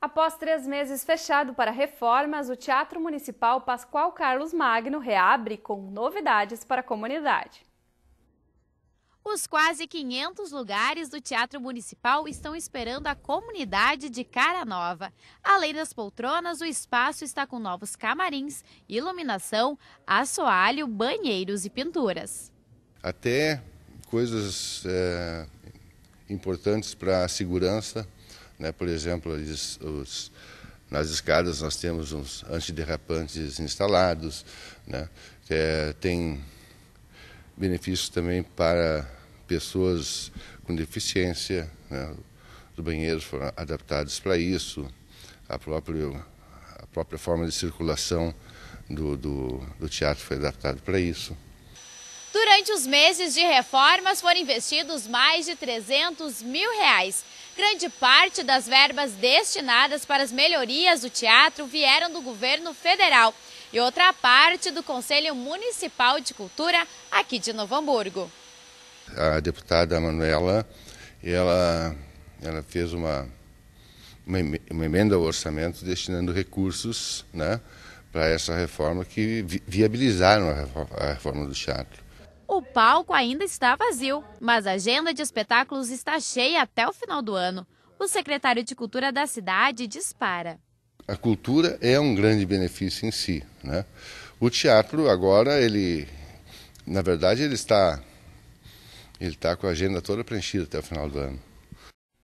Após três meses fechado para reformas, o Teatro Municipal Pascoal Carlos Magno reabre com novidades para a comunidade. Os quase 500 lugares do Teatro Municipal estão esperando a comunidade de Cara Nova. Além das poltronas, o espaço está com novos camarins, iluminação, assoalho, banheiros e pinturas. Até coisas é, importantes para a segurança né? Por exemplo, eles, os, nas escadas nós temos uns antiderrapantes instalados, né? É, tem benefícios também para pessoas com deficiência, né? os banheiros foram adaptados para isso, a própria, a própria forma de circulação do, do, do teatro foi adaptada para isso. Durante os meses de reformas foram investidos mais de 300 mil reais. Grande parte das verbas destinadas para as melhorias do teatro vieram do governo federal e outra parte do Conselho Municipal de Cultura aqui de Novo Hamburgo. A deputada Manuela, ela, ela fez uma, uma emenda ao orçamento destinando recursos né, para essa reforma que viabilizaram a reforma do teatro. O palco ainda está vazio, mas a agenda de espetáculos está cheia até o final do ano. O secretário de Cultura da cidade dispara. A cultura é um grande benefício em si, né? O teatro agora ele, na verdade, ele está ele está com a agenda toda preenchida até o final do ano.